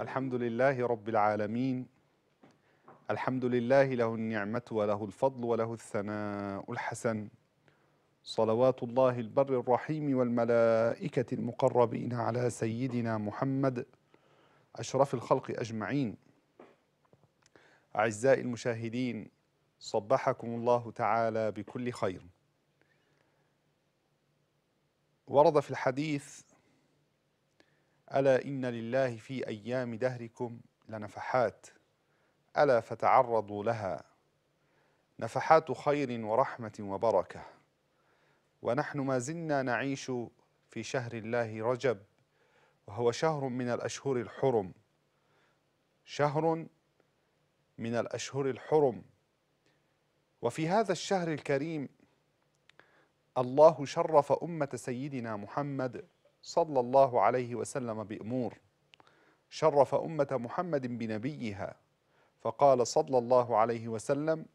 الحمد لله رب العالمين الحمد لله له النعمة وله الفضل وله الثناء الحسن صلوات الله البر الرحيم والملائكة المقربين على سيدنا محمد أشرف الخلق أجمعين أعزائي المشاهدين صبحكم الله تعالى بكل خير ورد في الحديث ألا إن لله في أيام دهركم لنفحات ألا فتعرضوا لها نفحات خير ورحمة وبركة ونحن ما زلنا نعيش في شهر الله رجب وهو شهر من الأشهر الحرم شهر من الأشهر الحرم وفي هذا الشهر الكريم الله شرف أمة سيدنا محمد صلى الله عليه وسلم بأمور شرف أمة محمد بنبيها فقال صلى الله عليه وسلم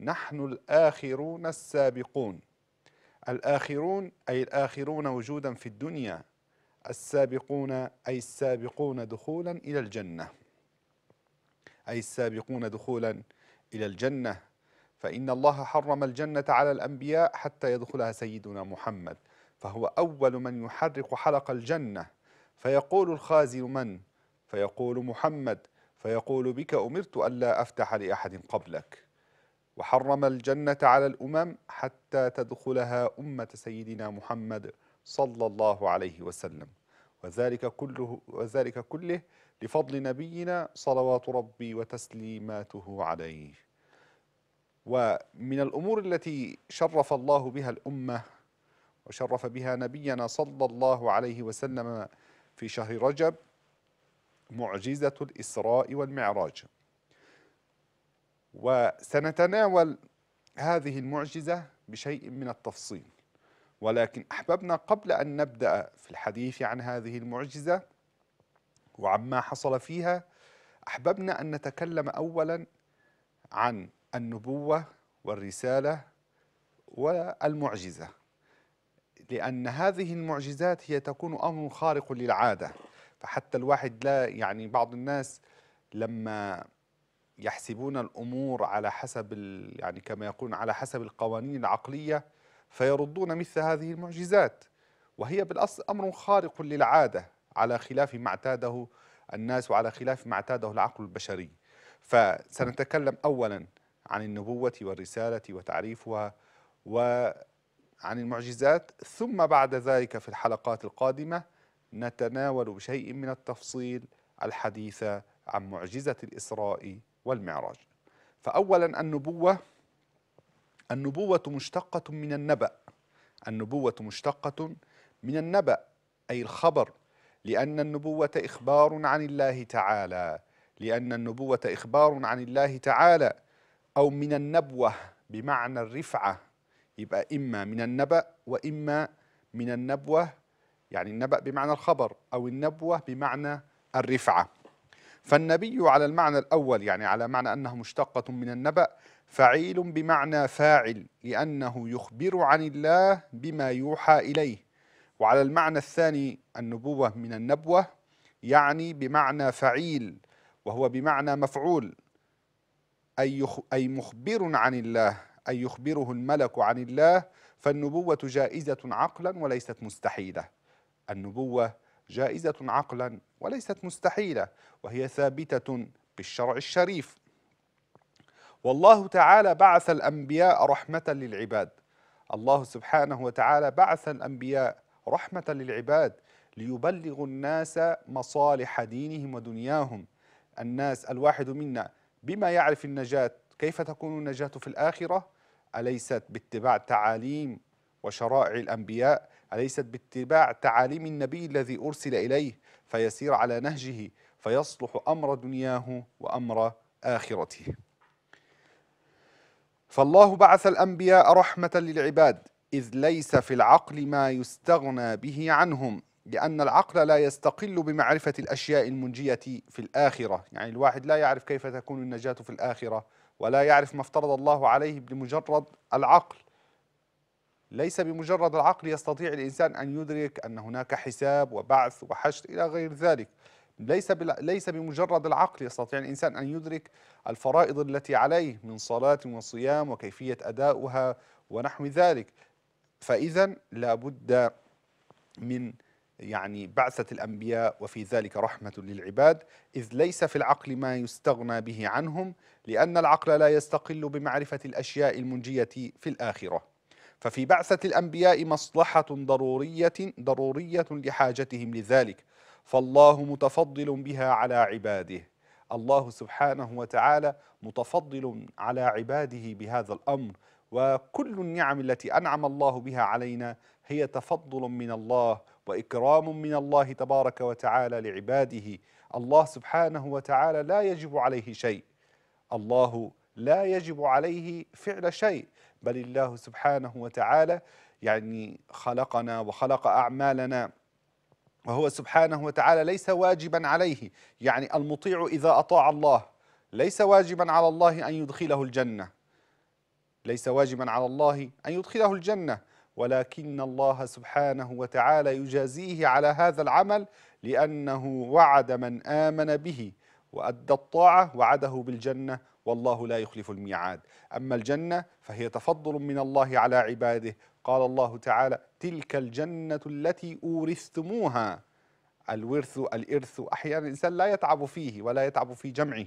نحن الآخرون السابقون الآخرون أي الآخرون وجودا في الدنيا السابقون أي السابقون دخولا إلى الجنة أي السابقون دخولا إلى الجنة فإن الله حرم الجنة على الأنبياء حتى يدخلها سيدنا محمد فهو أول من يحرق حلق الجنة فيقول الخازن من؟ فيقول محمد فيقول بك أمرت ألا أفتح لأحد قبلك وحرم الجنة على الأمم حتى تدخلها أمة سيدنا محمد صلى الله عليه وسلم وذلك كله وذلك كله لفضل نبينا صلوات ربي وتسليماته عليه. ومن الامور التي شرف الله بها الامه وشرف بها نبينا صلى الله عليه وسلم في شهر رجب معجزة الإسراء والمعراج وسنتناول هذه المعجزة بشيء من التفصيل ولكن أحببنا قبل أن نبدأ في الحديث عن هذه المعجزة وعما حصل فيها أحببنا أن نتكلم أولا عن النبوة والرسالة والمعجزة لأن هذه المعجزات هي تكون أمر خارق للعادة فحتى الواحد لا يعني بعض الناس لما يحسبون الأمور على حسب يعني كما يقولون على حسب القوانين العقلية فيردون مثل هذه المعجزات وهي بالأصل أمر خارق للعادة على خلاف ما اعتاده الناس وعلى خلاف ما اعتاده العقل البشري فسنتكلم أولا عن النبوة والرسالة وتعريفها و عن المعجزات ثم بعد ذلك في الحلقات القادمة نتناول بشيء من التفصيل الحديث عن معجزة الإسراء والمعراج فأولا النبوة النبوة مشتقة من النبأ النبوة مشتقة من النبأ أي الخبر لأن النبوة إخبار عن الله تعالى لأن النبوة إخبار عن الله تعالى أو من النبوة بمعنى الرفعة يبقى إما من النبأ وإما من النبوة يعني النبأ بمعنى الخبر أو النبوة بمعنى الرفعة فالنبي على المعنى الأول يعني على معنى أنه مشتقة من النبأ فعيل بمعنى فاعل لأنه يخبر عن الله بما يوحى إليه وعلى المعنى الثاني النبوة من النبوة يعني بمعنى فعيل وهو بمعنى مفعول أي مخبر عن الله أن يخبره الملك عن الله فالنبوة جائزة عقلا وليست مستحيلة النبوة جائزة عقلا وليست مستحيلة وهي ثابتة بالشرع الشريف والله تعالى بعث الأنبياء رحمة للعباد الله سبحانه وتعالى بعث الأنبياء رحمة للعباد ليبلغوا الناس مصالح دينهم ودنياهم الناس الواحد منا بما يعرف النجاة كيف تكون النجاة في الآخرة أليست باتباع تعاليم وشرائع الأنبياء أليست باتباع تعاليم النبي الذي أرسل إليه فيسير على نهجه فيصلح أمر دنياه وأمر آخرته فالله بعث الأنبياء رحمة للعباد إذ ليس في العقل ما يستغنى به عنهم لأن العقل لا يستقل بمعرفة الأشياء المنجية في الآخرة يعني الواحد لا يعرف كيف تكون النجاة في الآخرة ولا يعرف ما افترض الله عليه بمجرد العقل ليس بمجرد العقل يستطيع الإنسان أن يدرك أن هناك حساب وبعث وحشد إلى غير ذلك ليس ليس بمجرد العقل يستطيع الانسان ان يدرك الفرائض التي عليه من صلاه وصيام وكيفيه اداؤها ونحو ذلك فاذا لابد من يعني بعثة الأنبياء وفي ذلك رحمة للعباد إذ ليس في العقل ما يستغنى به عنهم لأن العقل لا يستقل بمعرفة الأشياء المنجية في الآخرة ففي بعثة الأنبياء مصلحة ضرورية ضرورية لحاجتهم لذلك فالله متفضل بها على عباده الله سبحانه وتعالى متفضل على عباده بهذا الأمر وكل النعم التي أنعم الله بها علينا هي تفضل من الله واكرام من الله تبارك وتعالى لعباده الله سبحانه وتعالى لا يجب عليه شيء الله لا يجب عليه فعل شيء بل الله سبحانه وتعالى يعني خلقنا وخلق اعمالنا وهو سبحانه وتعالى ليس واجبا عليه يعني المطيع اذا اطاع الله ليس واجبا على الله ان يدخله الجنه ليس واجبا على الله ان يدخله الجنه ولكن الله سبحانه وتعالى يجازيه على هذا العمل لأنه وعد من آمن به وأدى الطاعة وعده بالجنة والله لا يخلف الميعاد أما الجنة فهي تفضل من الله على عباده قال الله تعالى تلك الجنة التي أورثتموها الورث الإرث أحيانا الإنسان لا يتعب فيه ولا يتعب في جمعه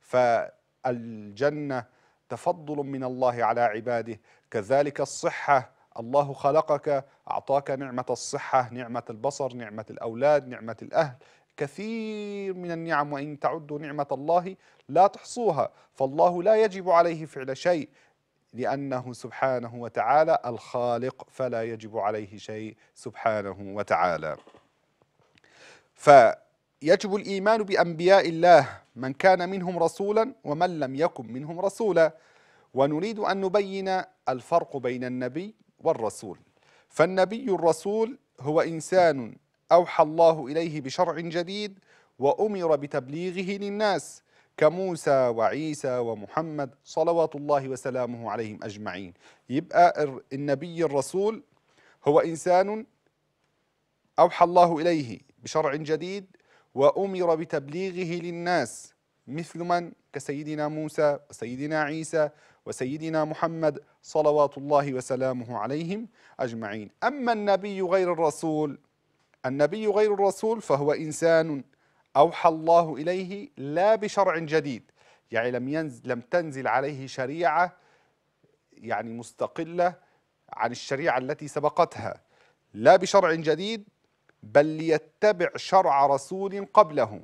فالجنة تفضل من الله على عباده كذلك الصحة الله خلقك أعطاك نعمة الصحة نعمة البصر نعمة الأولاد نعمة الأهل كثير من النعم وإن تعدوا نعمة الله لا تحصوها فالله لا يجب عليه فعل شيء لأنه سبحانه وتعالى الخالق فلا يجب عليه شيء سبحانه وتعالى فيجب الإيمان بأنبياء الله من كان منهم رسولا ومن لم يكن منهم رسولا ونريد أن نبين الفرق بين النبي والرسول فالنبي الرسول هو إنسان أوحى الله إليه بشرع جديد وأمر بتبليغه للناس كموسى وعيسى ومحمد صلوات الله وسلامه عليهم أجمعين يبقى النبي الرسول هو إنسان أوحى الله إليه بشرع جديد وأمر بتبليغه للناس مثل من كسيدنا موسى وسيدنا عيسى وسيدنا محمد صلوات الله وسلامه عليهم أجمعين أما النبي غير الرسول النبي غير الرسول فهو إنسان أوحى الله إليه لا بشرع جديد يعني لم, ينزل لم تنزل عليه شريعة يعني مستقلة عن الشريعة التي سبقتها لا بشرع جديد بل ليتبع شرع رسول قبله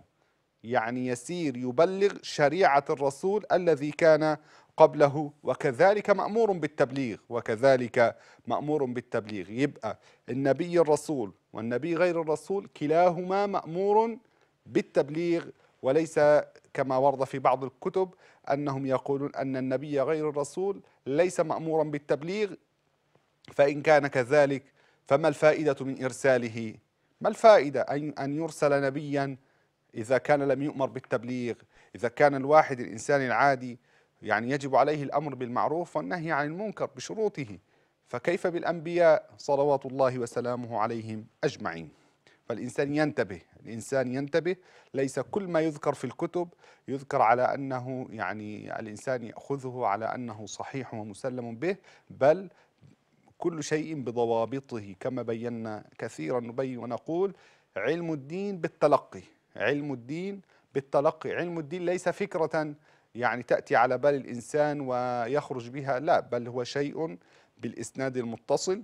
يعني يسير يبلغ شريعة الرسول الذي كان قبله وكذلك مأمور بالتبليغ وكذلك مأمور بالتبليغ يبقى النبي الرسول والنبي غير الرسول كلاهما مأمور بالتبليغ وليس كما ورد في بعض الكتب أنهم يقولون أن النبي غير الرسول ليس مأمورا بالتبليغ فإن كان كذلك فما الفائدة من إرساله ما الفائدة أن يرسل نبيا إذا كان لم يؤمر بالتبليغ إذا كان الواحد الإنسان العادي يعني يجب عليه الأمر بالمعروف والنهي عن المنكر بشروطه فكيف بالأنبياء صلوات الله وسلامه عليهم أجمعين فالإنسان ينتبه الإنسان ينتبه ليس كل ما يذكر في الكتب يذكر على أنه يعني الإنسان يأخذه على أنه صحيح ومسلم به بل كل شيء بضوابطه كما بينا كثيرا نبين ونقول علم الدين بالتلقي علم الدين بالتلقي علم الدين ليس فكرة يعني تأتي على بال الإنسان ويخرج بها لا بل هو شيء بالإسناد المتصل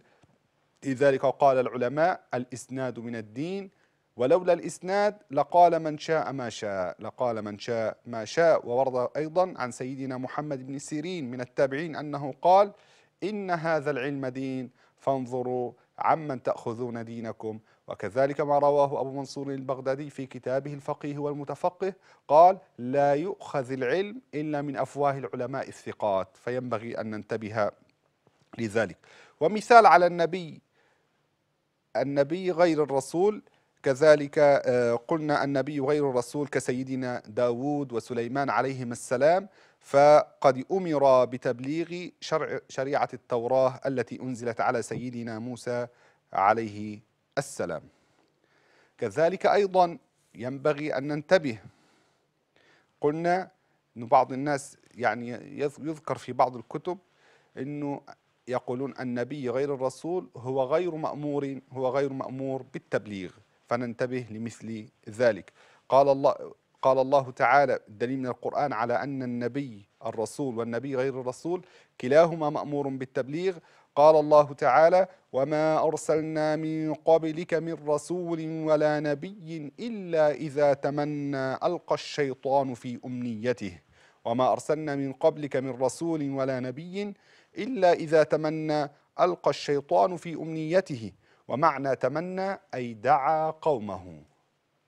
لذلك قال العلماء الإسناد من الدين ولولا الإسناد لقال من شاء ما شاء لقال من شاء ما شاء وورد أيضا عن سيدنا محمد بن سيرين من التابعين أنه قال إن هذا العلم دين فانظروا عمن تأخذون دينكم وكذلك ما رواه أبو منصور البغدادي في كتابه الفقيه والمتفقه قال لا يؤخذ العلم إلا من أفواه العلماء الثقات فينبغي أن ننتبه لذلك ومثال على النبي النبي غير الرسول كذلك آه، قلنا النبي غير الرسول كسيدنا داود وسليمان عليهم السلام فقد أمر بتبليغ شرع شريعة التوراة التي أنزلت على سيدنا موسى عليه السلام كذلك أيضا ينبغي أن ننتبه قلنا أن بعض الناس يعني يذكر في بعض الكتب أنه يقولون النبي غير الرسول هو غير مأمور هو غير مأمور بالتبليغ فننتبه لمثل ذلك قال الله قال الله تعالى الدليل من القرآن على أن النبي الرسول والنبي غير الرسول كلاهما مأمور بالتبليغ قال الله تعالى وما أرسلنا من قبلك من رسول ولا نبي إلا إذا تمنى ألقى الشيطان في أمنيته وما أرسلنا من قبلك من رسول ولا نبي إلا إذا تمنى ألقى الشيطان في أمنيته ومعنى تمنى أي دعا قومه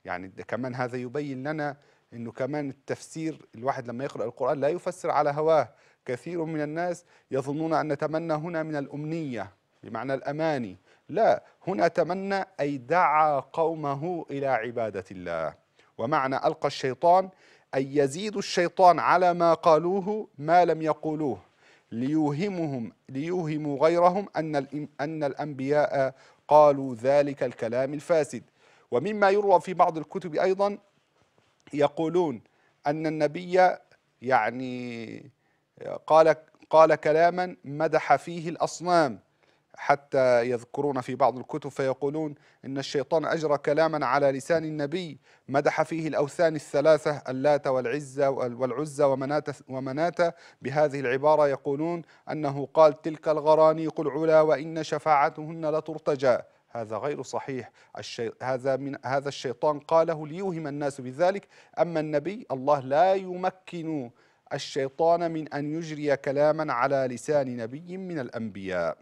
يعني كمان هذا يبين لنا أنه كمان التفسير الواحد لما يقرأ القرآن لا يفسر على هواه كثير من الناس يظنون أن تمنى هنا من الأمنية بمعنى الأماني لا هنا تمنى أي دعا قومه إلى عبادة الله ومعنى ألقى الشيطان أي يزيد الشيطان على ما قالوه ما لم يقولوه ليوهمهم ليوهموا غيرهم أن أن الأنبياء قالوا ذلك الكلام الفاسد ومما يروى في بعض الكتب أيضا يقولون أن النبي يعني قال قال كلاما مدح فيه الاصنام حتى يذكرون في بعض الكتب فيقولون ان الشيطان اجرى كلاما على لسان النبي مدح فيه الاوثان الثلاثه اللات والعزه والعزى ومناة ومناة بهذه العباره يقولون انه قال تلك الغرانيق العلا وان شفاعتهن لترتجى هذا غير صحيح الشي... هذا من هذا الشيطان قاله ليوهم الناس بذلك اما النبي الله لا يمكن الشيطان من أن يجري كلاما على لسان نبي من الأنبياء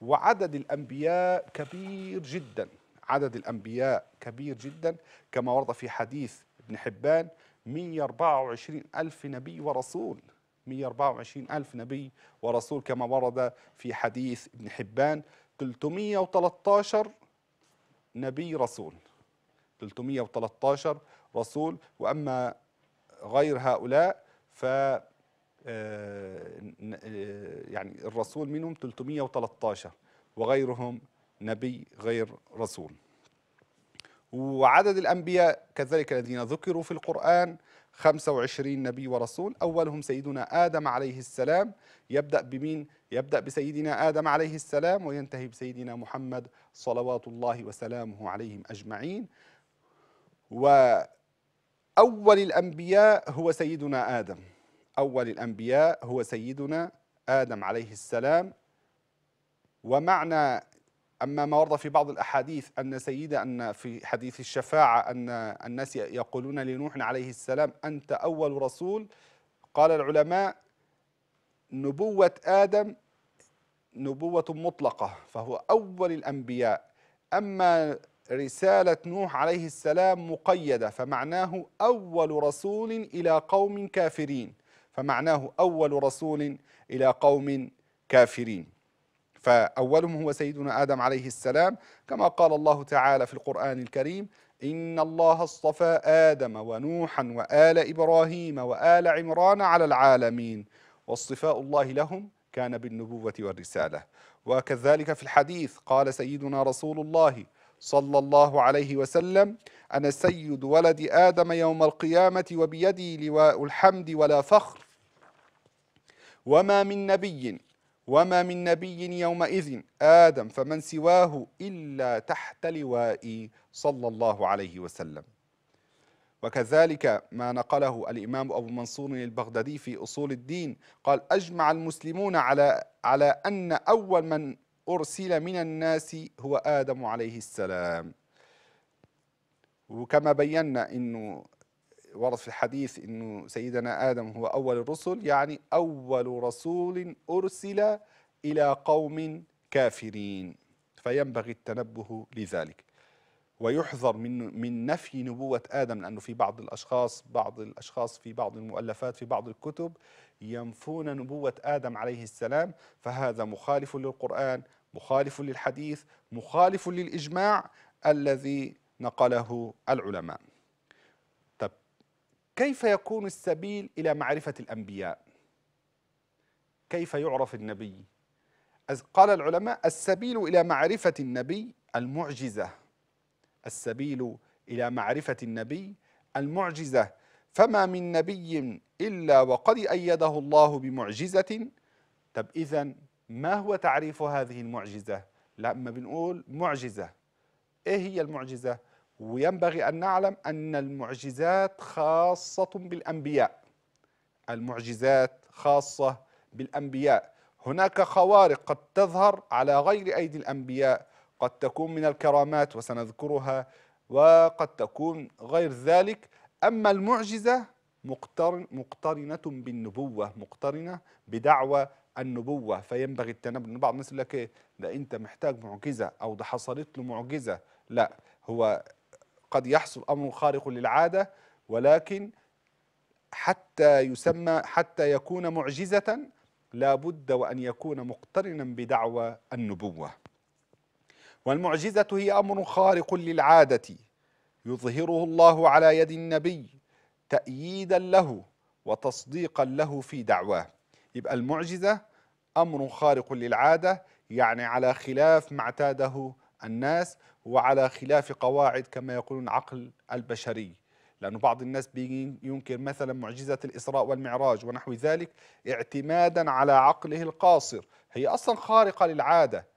وعدد الأنبياء كبير جدا عدد الأنبياء كبير جدا كما ورد في حديث ابن حبان 124 ألف نبي ورسول 124 ألف نبي ورسول كما ورد في حديث ابن حبان 313 نبي رسول 313 رسول وأما غير هؤلاء ف آه، آه، يعني الرسول منهم 313 وغيرهم نبي غير رسول وعدد الأنبياء كذلك الذين ذكروا في القرآن 25 نبي ورسول أولهم سيدنا آدم عليه السلام يبدأ بمين؟ يبدأ بسيدنا آدم عليه السلام وينتهي بسيدنا محمد صلوات الله وسلامه عليهم أجمعين و أول الأنبياء هو سيدنا آدم أول الأنبياء هو سيدنا آدم عليه السلام ومعنى أما ما ورد في بعض الأحاديث أن سيدة أن في حديث الشفاعة أن الناس يقولون لنوح عليه السلام أنت أول رسول قال العلماء نبوة آدم نبوة مطلقة فهو أول الأنبياء أما رسالة نوح عليه السلام مقيدة فمعناه أول رسول إلى قوم كافرين فمعناه أول رسول إلى قوم كافرين فأولهم هو سيدنا آدم عليه السلام كما قال الله تعالى في القرآن الكريم إن الله اصطفى آدم ونوحا وآل إبراهيم وآل عمران على العالمين واصطفاء الله لهم كان بالنبوة والرسالة وكذلك في الحديث قال سيدنا رسول الله صلى الله عليه وسلم أنا سيد ولد آدم يوم القيامة وبيدي لواء الحمد ولا فخر وما من نبي وما من نبي يومئذ آدم فمن سواه إلا تحت لوائي صلى الله عليه وسلم وكذلك ما نقله الإمام أبو منصور البغدادي في أصول الدين قال أجمع المسلمون على على أن أول من أرسل من الناس هو آدم عليه السلام وكما بينا أنه ورد في الحديث أنه سيدنا آدم هو أول الرسل يعني أول رسول أرسل إلى قوم كافرين فينبغي التنبه لذلك ويحذر من من نفي نبوة آدم لأنه في بعض الأشخاص بعض الأشخاص في بعض المؤلفات في بعض الكتب ينفون نبوة آدم عليه السلام فهذا مخالف للقرآن مخالف للحديث مخالف للإجماع الذي نقله العلماء طب كيف يكون السبيل إلى معرفة الأنبياء كيف يعرف النبي قال العلماء السبيل إلى معرفة النبي المعجزة السبيل إلى معرفة النبي المعجزة فما من نبي إلا وقد أيده الله بمعجزة طب إذا ما هو تعريف هذه المعجزة لما بنقول معجزة إيه هي المعجزة وينبغي أن نعلم أن المعجزات خاصة بالأنبياء المعجزات خاصة بالأنبياء هناك خوارق قد تظهر على غير أيدي الأنبياء قد تكون من الكرامات وسنذكرها وقد تكون غير ذلك أما المعجزة مقترنة بالنبوة مقترنة بدعوة النبوة فينبغي التنبؤ بعض الناس يقول لك إيه ده أنت محتاج معجزة أو ده حصلت له معجزة لا هو قد يحصل أمر خارق للعادة ولكن حتى يسمى حتى يكون معجزة لابد وأن يكون مقترنا بدعوى النبوة والمعجزة هي أمر خارق للعادة يظهره الله على يد النبي تأييدا له وتصديقا له في دعواه يبقى المعجزة أمر خارق للعادة يعني على خلاف ما اعتاده الناس وعلى خلاف قواعد كما يقولون عقل البشري لأن بعض الناس ينكر مثلا معجزة الإسراء والمعراج ونحو ذلك اعتمادا على عقله القاصر هي أصلا خارقة للعادة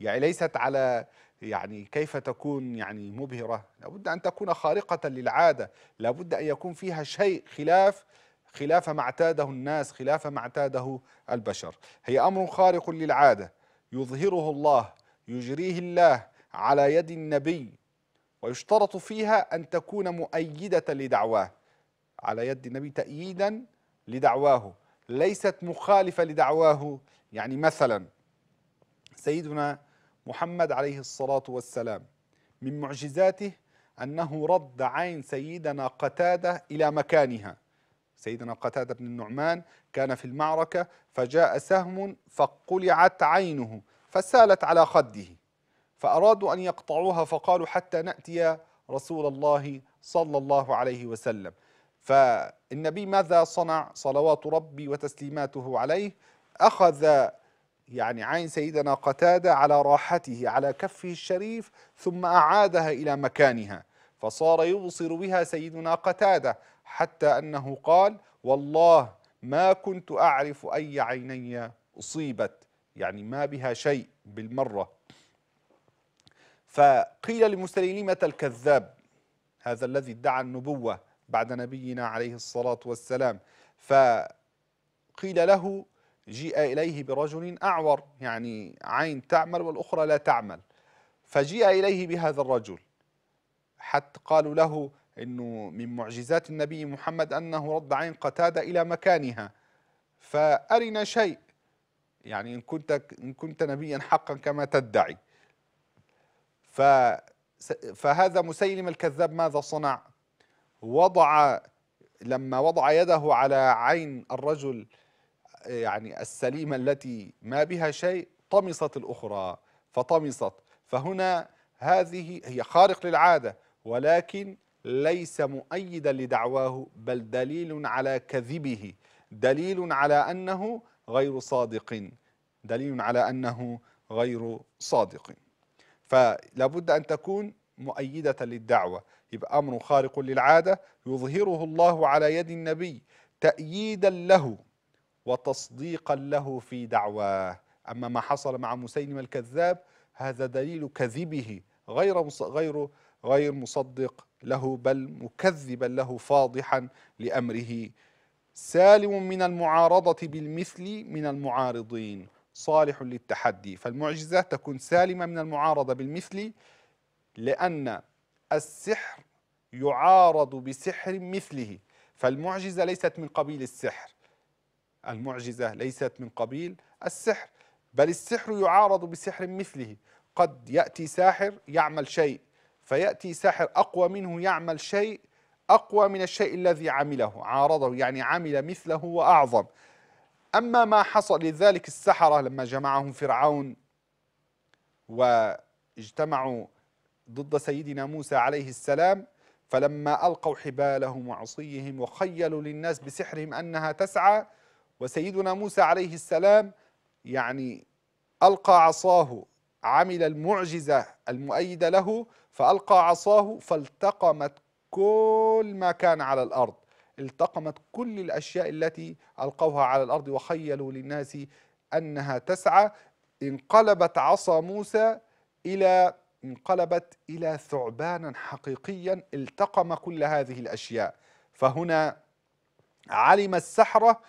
يعني ليست على يعني كيف تكون يعني مبهرة لابد أن تكون خارقة للعادة لابد أن يكون فيها شيء خلاف خلاف ما اعتاده الناس خلاف ما اعتاده البشر هي أمر خارق للعادة يظهره الله يجريه الله على يد النبي ويشترط فيها أن تكون مؤيدة لدعواه على يد النبي تأييدا لدعواه ليست مخالفة لدعواه يعني مثلا سيدنا محمد عليه الصلاة والسلام من معجزاته أنه رد عين سيدنا قتادة إلى مكانها سيدنا قتادة بن النعمان كان في المعركة فجاء سهم فقلعت عينه فسالت على خده فأرادوا أن يقطعوها فقالوا حتى نأتي رسول الله صلى الله عليه وسلم فالنبي ماذا صنع صلوات ربي وتسليماته عليه أخذ يعني عين سيدنا قتادة على راحته على كفه الشريف ثم أعادها إلى مكانها فصار يبصر بها سيدنا قتادة حتى أنه قال والله ما كنت أعرف أي عيني أصيبت يعني ما بها شيء بالمرة فقيل لمسلمة الكذاب هذا الذي ادعى النبوة بعد نبينا عليه الصلاة والسلام فقيل له جيء إليه برجل أعور يعني عين تعمل والأخرى لا تعمل فجيء إليه بهذا الرجل حتى قالوا له أنه من معجزات النبي محمد أنه رد عين قتادة إلى مكانها فأرنا شيء يعني إن كنت, إن كنت نبيا حقا كما تدعي ف فهذا مسيلم الكذاب ماذا صنع وضع لما وضع يده على عين الرجل يعني السليمة التي ما بها شيء طمست الأخرى فطمست فهنا هذه هي خارق للعادة ولكن ليس مؤيدا لدعواه بل دليل على كذبه دليل على أنه غير صادق دليل على أنه غير صادق فلا بد أن تكون مؤيدة للدعوة يبقى أمر خارق للعادة يظهره الله على يد النبي تأييدا له وتصديقا له في دعواه أما ما حصل مع مسيلم الكذاب هذا دليل كذبه غير غير غير مصدق له بل مكذبا له فاضحا لأمره سالم من المعارضة بالمثل من المعارضين صالح للتحدي فالمعجزة تكون سالمة من المعارضة بالمثل لأن السحر يعارض بسحر مثله فالمعجزة ليست من قبيل السحر المعجزة ليست من قبيل السحر بل السحر يعارض بسحر مثله قد يأتي ساحر يعمل شيء فيأتي ساحر أقوى منه يعمل شيء أقوى من الشيء الذي عمله عارضه يعني عمل مثله وأعظم أما ما حصل لذلك السحرة لما جمعهم فرعون واجتمعوا ضد سيدنا موسى عليه السلام فلما ألقوا حبالهم وعصيهم وخيلوا للناس بسحرهم أنها تسعى وسيدنا موسى عليه السلام يعني ألقى عصاه عمل المعجزة المؤيدة له فألقى عصاه فالتقمت كل ما كان على الأرض التقمت كل الأشياء التي ألقوها على الأرض وخيلوا للناس أنها تسعى انقلبت عصا موسى إلى انقلبت إلى ثعبانا حقيقيا التقم كل هذه الأشياء فهنا علم السحرة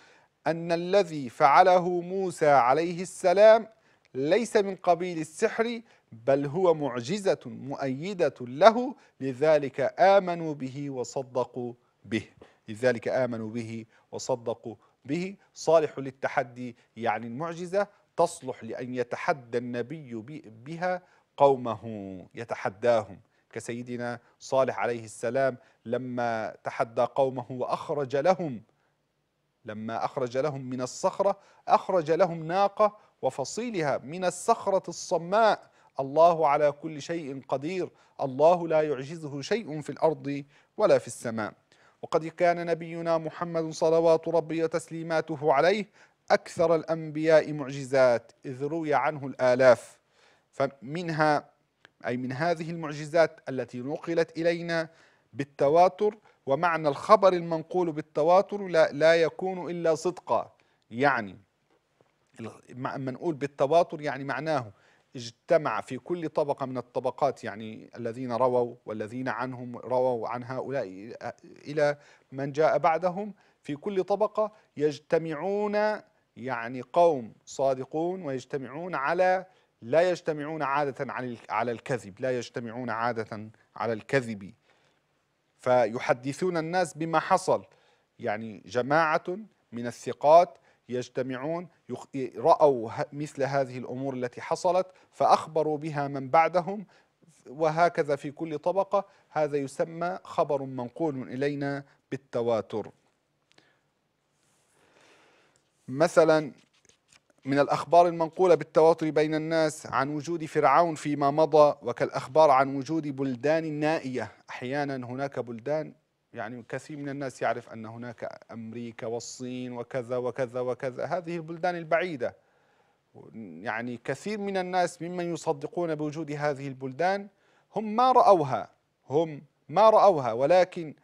أن الذي فعله موسى عليه السلام ليس من قبيل السحر بل هو معجزة مؤيدة له لذلك آمنوا به وصدقوا به لذلك آمنوا به وصدقوا به صالح للتحدي يعني المعجزة تصلح لأن يتحدى النبي بها قومه يتحداهم كسيدنا صالح عليه السلام لما تحدى قومه وأخرج لهم لما أخرج لهم من الصخرة أخرج لهم ناقة وفصيلها من الصخرة الصماء الله على كل شيء قدير الله لا يعجزه شيء في الأرض ولا في السماء وقد كان نبينا محمد صلوات ربي وتسليماته عليه أكثر الأنبياء معجزات إذ روي عنه الآلاف فمنها أي من هذه المعجزات التي نقلت إلينا بالتواتر ومعنى الخبر المنقول بالتواتر لا, لا يكون إلا صدقا يعني منقول بالتواتر يعني معناه اجتمع في كل طبقة من الطبقات يعني الذين رووا والذين عنهم رووا عن هؤلاء إلى من جاء بعدهم في كل طبقة يجتمعون يعني قوم صادقون ويجتمعون على لا يجتمعون عادة على الكذب لا يجتمعون عادة على الكذب فيحدثون الناس بما حصل يعني جماعة من الثقات يجتمعون رأوا مثل هذه الأمور التي حصلت فأخبروا بها من بعدهم وهكذا في كل طبقة هذا يسمى خبر منقول إلينا بالتواتر مثلا من الأخبار المنقولة بالتواتر بين الناس عن وجود فرعون فيما مضى وكالأخبار عن وجود بلدان نائية أحيانا هناك بلدان يعني كثير من الناس يعرف أن هناك أمريكا والصين وكذا وكذا وكذا هذه البلدان البعيدة يعني كثير من الناس ممن يصدقون بوجود هذه البلدان هم ما رأوها هم ما رأوها ولكن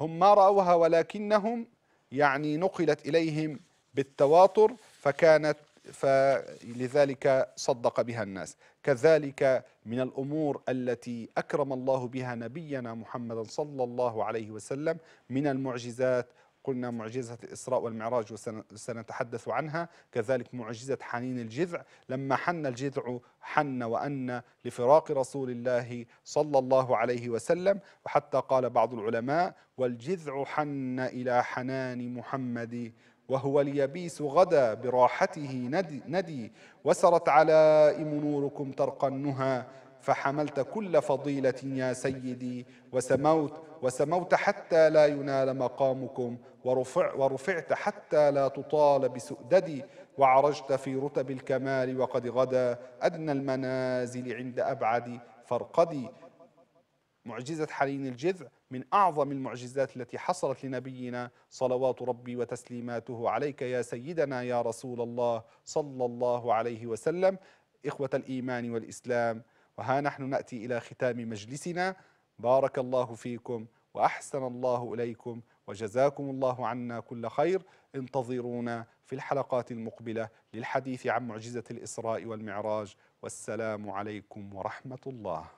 هم ما رأوها ولكنهم يعني نقلت إليهم بالتواتر فكانت فلذلك صدق بها الناس كذلك من الامور التي اكرم الله بها نبينا محمدا صلى الله عليه وسلم من المعجزات قلنا معجزة الإسراء والمعراج وسنتحدث عنها كذلك معجزة حنين الجذع لما حن الجذع حن وأن لفراق رسول الله صلى الله عليه وسلم وحتى قال بعض العلماء والجذع حن إلى حنان محمد وهو اليبيس غدا براحته ندي, ندي وسرت علائم نوركم ترقى النهى فحملت كل فضيلة يا سيدي وسموت وسموت حتى لا ينال مقامكم ورفع ورفعت حتى لا تطال بسؤددي وعرجت في رتب الكمال وقد غدا أدنى المنازل عند أبعد فرقدي معجزة حنين الجذع من أعظم المعجزات التي حصلت لنبينا صلوات ربي وتسليماته عليك يا سيدنا يا رسول الله صلى الله عليه وسلم إخوة الإيمان والإسلام وها نحن نأتي إلى ختام مجلسنا بارك الله فيكم وأحسن الله إليكم وجزاكم الله عنا كل خير انتظرونا في الحلقات المقبلة للحديث عن معجزة الإسراء والمعراج والسلام عليكم ورحمة الله